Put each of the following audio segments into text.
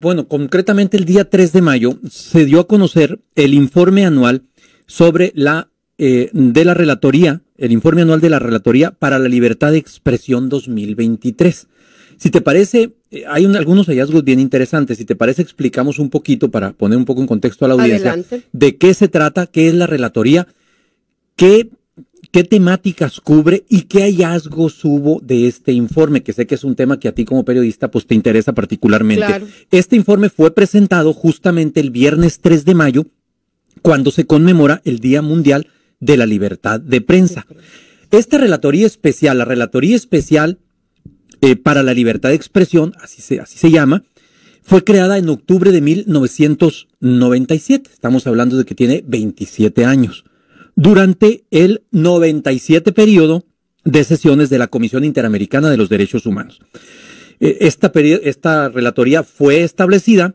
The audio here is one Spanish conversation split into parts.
Bueno, concretamente el día 3 de mayo se dio a conocer el informe anual sobre la eh, de la Relatoría, el informe anual de la Relatoría para la Libertad de Expresión 2023. Si te parece, eh, hay algunos hallazgos bien interesantes. Si te parece, explicamos un poquito para poner un poco en contexto a la audiencia de qué se trata, qué es la relatoría, qué ¿Qué temáticas cubre y qué hallazgos hubo de este informe? Que sé que es un tema que a ti como periodista pues te interesa particularmente. Este informe fue presentado justamente el viernes 3 de mayo, cuando se conmemora el Día Mundial de la Libertad de Prensa. Esta relatoría especial, la relatoría especial eh, para la libertad de expresión, así se, así se llama, fue creada en octubre de 1997. Estamos hablando de que tiene 27 años durante el 97 periodo de sesiones de la Comisión Interamericana de los Derechos Humanos. Eh, esta, esta relatoría fue establecida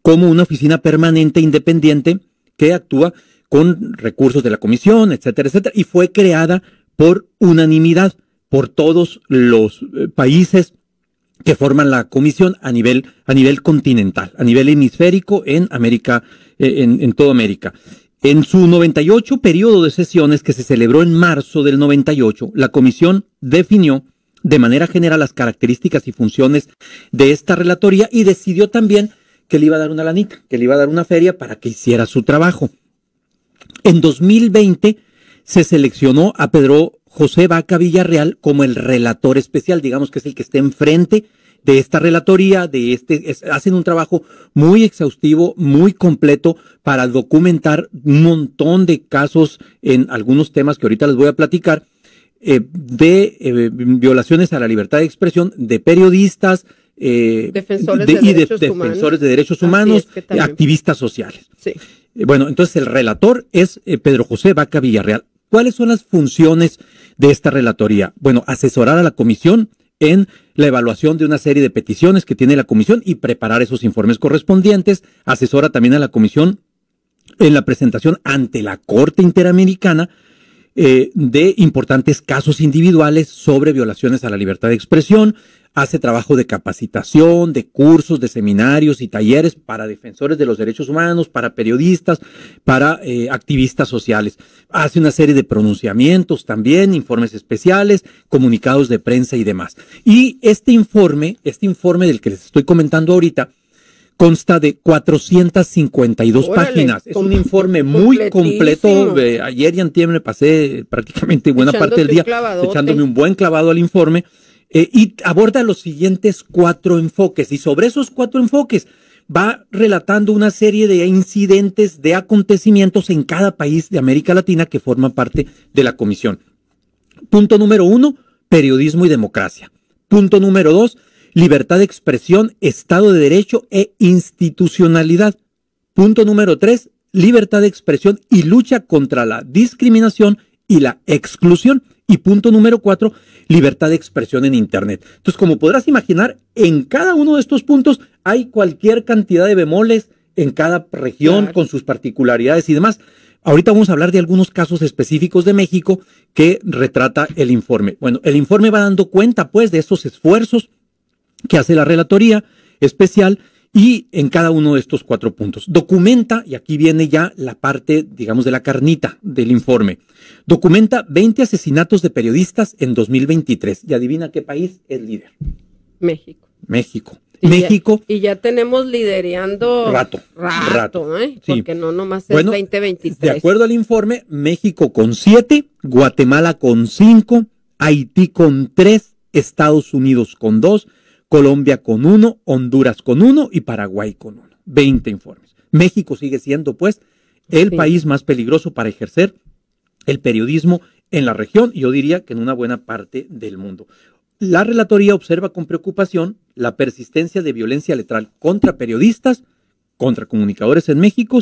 como una oficina permanente independiente que actúa con recursos de la comisión, etcétera, etcétera, y fue creada por unanimidad por todos los eh, países que forman la comisión a nivel, a nivel continental, a nivel hemisférico en América, eh, en, en toda América. En su 98 periodo de sesiones que se celebró en marzo del 98, la comisión definió de manera general las características y funciones de esta relatoría y decidió también que le iba a dar una lanita, que le iba a dar una feria para que hiciera su trabajo. En 2020 se seleccionó a Pedro José Vaca Villarreal como el relator especial, digamos que es el que está enfrente de esta relatoría, de este, hacen un trabajo muy exhaustivo, muy completo para documentar un montón de casos en algunos temas que ahorita les voy a platicar, eh, de eh, violaciones a la libertad de expresión de periodistas, eh, defensores de, y de, defensores de derechos humanos, activistas sociales. bueno, entonces el relator es Pedro José Vaca Villarreal. ¿Cuáles son las funciones de esta relatoría? Bueno, asesorar a la comisión, en la evaluación de una serie de peticiones que tiene la comisión y preparar esos informes correspondientes. Asesora también a la comisión en la presentación ante la Corte Interamericana eh, de importantes casos individuales sobre violaciones a la libertad de expresión, hace trabajo de capacitación, de cursos, de seminarios y talleres para defensores de los derechos humanos, para periodistas, para eh, activistas sociales. Hace una serie de pronunciamientos también, informes especiales, comunicados de prensa y demás. Y este informe, este informe del que les estoy comentando ahorita, consta de 452 páginas. Es un informe muy completo. ayer y antier me pasé prácticamente buena parte del día echándome un buen clavado al informe. Eh, y aborda los siguientes cuatro enfoques. Y sobre esos cuatro enfoques va relatando una serie de incidentes, de acontecimientos en cada país de América Latina que forma parte de la comisión. Punto número uno, periodismo y democracia. Punto número dos, libertad de expresión, Estado de Derecho e institucionalidad. Punto número tres, libertad de expresión y lucha contra la discriminación y la exclusión. Y punto número cuatro, libertad de expresión en Internet. Entonces, como podrás imaginar, en cada uno de estos puntos hay cualquier cantidad de bemoles en cada región con sus particularidades y demás. Ahorita vamos a hablar de algunos casos específicos de México que retrata el informe. Bueno, el informe va dando cuenta pues de esos esfuerzos que hace la Relatoría Especial y en cada uno de estos cuatro puntos. Documenta, y aquí viene ya la parte, digamos, de la carnita del informe, documenta 20 asesinatos de periodistas en 2023. Y adivina qué país es líder. México. México. Y México. y ya tenemos lidereando rato. Rato, ¿eh? porque no nomás es bueno, 2023. De acuerdo al informe, México con 7, Guatemala con 5, Haití con 3, Estados Unidos con 2, Colombia con uno, Honduras con uno y Paraguay con uno. Veinte informes. México sigue siendo, pues, el país más peligroso para ejercer el periodismo en la región, yo diría que en una buena parte del mundo. La relatoría observa con preocupación la persistencia de violencia letal contra periodistas, contra comunicadores en México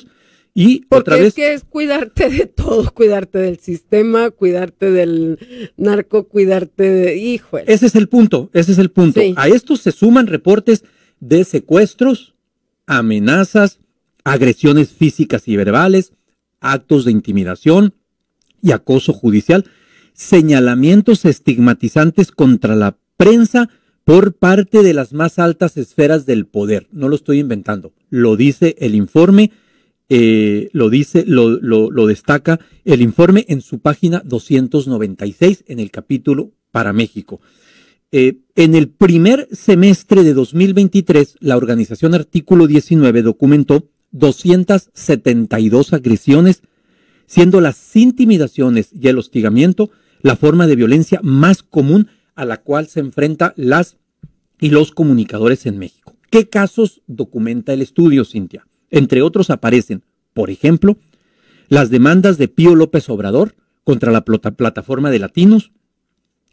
y otra vez. Es que es cuidarte de todo, cuidarte del sistema, cuidarte del narco, cuidarte de. hijos. Ese es el punto, ese es el punto. A esto se suman reportes de secuestros, amenazas, agresiones físicas y verbales, actos de intimidación y acoso judicial, señalamientos estigmatizantes contra la prensa por parte de las más altas esferas del poder. No lo estoy inventando, lo dice el informe eh, lo dice, lo, destaca el informe en su página 296 en el capítulo para México. Eh, en el primer semestre de 2023, la organización Artículo 19 documentó 272 agresiones, siendo las intimidaciones y el hostigamiento la forma de violencia más común a la cual se enfrenta las y los comunicadores en México. ¿Qué casos documenta el estudio, Cintia? Entre otros aparecen, por ejemplo, las demandas de Pío López Obrador contra la plataforma de latinos,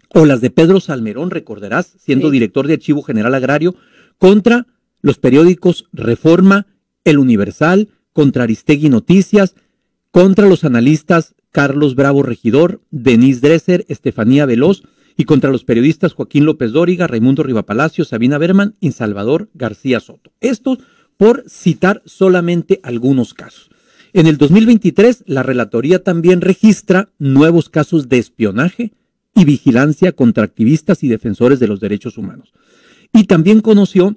o las de Pedro Salmerón, recordarás, siendo director de Archivo General Agrario, contra los periódicos Reforma, El Universal, contra Aristegui Noticias, contra los analistas Carlos Bravo Regidor, Denise Dresser, Estefanía Veloz, y contra los periodistas Joaquín López Dóriga, Raimundo Rivapalacio, Sabina Berman y Salvador García Soto. Estos por citar solamente algunos casos. En el 2023, la Relatoría también registra nuevos casos de espionaje y vigilancia contra activistas y defensores de los derechos humanos. Y también conoció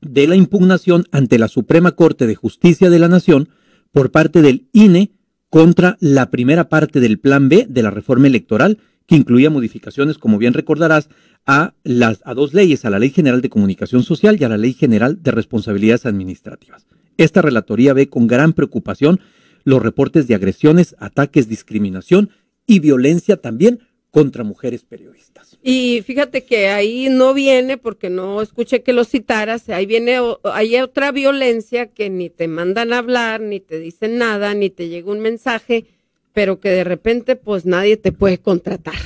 de la impugnación ante la Suprema Corte de Justicia de la Nación por parte del INE contra la primera parte del Plan B de la reforma electoral que incluía modificaciones, como bien recordarás, a, las, a dos leyes, a la Ley General de Comunicación Social y a la Ley General de Responsabilidades Administrativas. Esta relatoría ve con gran preocupación los reportes de agresiones, ataques, discriminación y violencia también contra mujeres periodistas. Y fíjate que ahí no viene, porque no escuché que lo citaras, ahí viene, hay otra violencia que ni te mandan a hablar, ni te dicen nada, ni te llega un mensaje, pero que de repente pues nadie te puede contratar.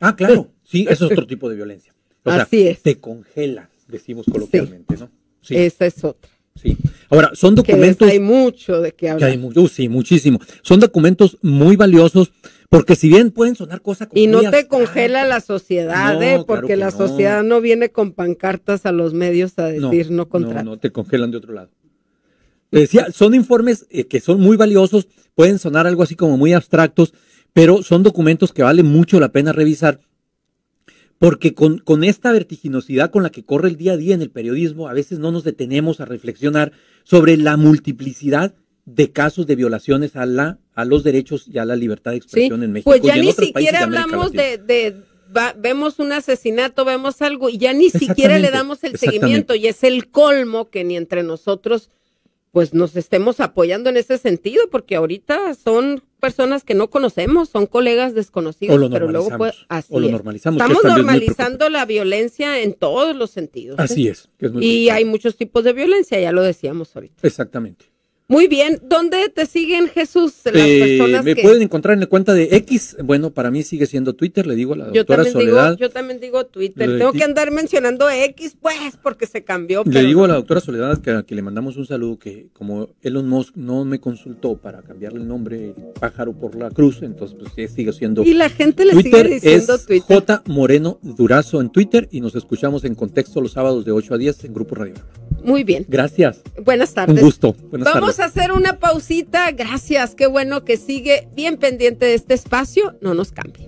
Ah, claro, sí, eso es otro tipo de violencia. O Así es. Te congela, decimos coloquialmente, ¿no? Sí. Esa es otra. Sí. Ahora, son documentos. Que hay mucho de qué hablar. Que hay mucho, sí, muchísimo. Son documentos muy valiosos, porque si bien pueden sonar cosas como. Y no te congela la sociedad, eh, porque la sociedad no viene con pancartas a los medios a decir no, no No, no, te congelan de otro lado decía, son informes eh, que son muy valiosos, pueden sonar algo así como muy abstractos, pero son documentos que vale mucho la pena revisar porque con, esta vertiginosidad con la que corre el día a día en el periodismo, a veces no nos detenemos a reflexionar sobre la multiplicidad de casos de violaciones a, la, a los derechos y a la libertad de expresión en pues México. Pues ya ni siquiera hablamos de, vemos un asesinato, vemos algo y ya ni siquiera le damos el seguimiento y es el colmo que ni entre nosotros pues nos estemos apoyando en ese sentido, porque ahorita son personas que no conocemos, son colegas desconocidos, pero luego normalizamos, Estamos normalizando la violencia en todos los sentidos. ¿eh? Así es. y hay muchos tipos de violencia, ya lo decíamos ahorita. Exactamente. Muy bien, ¿dónde te siguen Jesús? Eh, me pueden encontrar en la cuenta de X, bueno, para mí sigue siendo Twitter, le digo a la doctora Soledad. yo también digo Twitter, tengo que andar mencionando X, pues, porque se cambió. Le digo a la doctora Soledad que, le mandamos un saludo, que como Elon Musk no me consultó para cambiarle el nombre pájaro por la cruz, entonces pues sigue siendo Y la gente le sigue diciendo Twitter. J Moreno Durazo en Twitter y nos escuchamos en contexto los sábados de 8 a 10 en Grupo Radio. Muy bien. Gracias. Buenas tardes. Un gusto. Vamos a hacer una pausita. Gracias. Qué bueno que sigue bien pendiente de este espacio. No nos cambie.